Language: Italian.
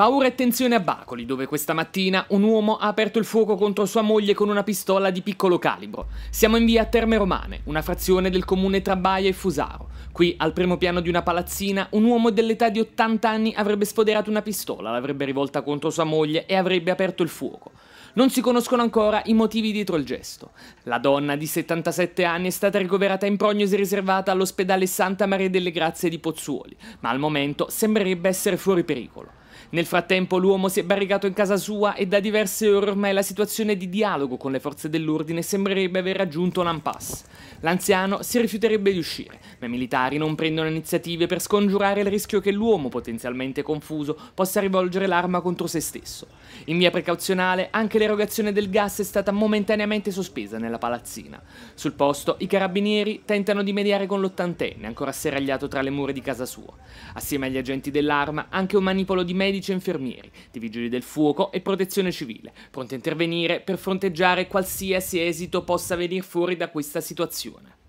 Paura e tensione a Bacoli, dove questa mattina un uomo ha aperto il fuoco contro sua moglie con una pistola di piccolo calibro. Siamo in via Terme Romane, una frazione del comune tra Baia e Fusaro. Qui, al primo piano di una palazzina, un uomo dell'età di 80 anni avrebbe sfoderato una pistola, l'avrebbe rivolta contro sua moglie e avrebbe aperto il fuoco. Non si conoscono ancora i motivi dietro il gesto. La donna di 77 anni è stata ricoverata in prognosi riservata all'ospedale Santa Maria delle Grazie di Pozzuoli, ma al momento sembrerebbe essere fuori pericolo. Nel frattempo l'uomo si è barricato in casa sua e da diverse ore ormai la situazione di dialogo con le forze dell'ordine sembrerebbe aver raggiunto l'impasse. L'anziano si rifiuterebbe di uscire, ma i militari non prendono iniziative per scongiurare il rischio che l'uomo, potenzialmente confuso, possa rivolgere l'arma contro se stesso. In via precauzionale, anche l'erogazione del gas è stata momentaneamente sospesa nella palazzina. Sul posto, i carabinieri tentano di mediare con l'ottantenne, ancora serragliato tra le mura di casa sua. Assieme agli agenti dell'arma, anche un manipolo di mezzi medici e infermieri, di vigili del fuoco e protezione civile, pronti a intervenire per fronteggiare qualsiasi esito possa venire fuori da questa situazione.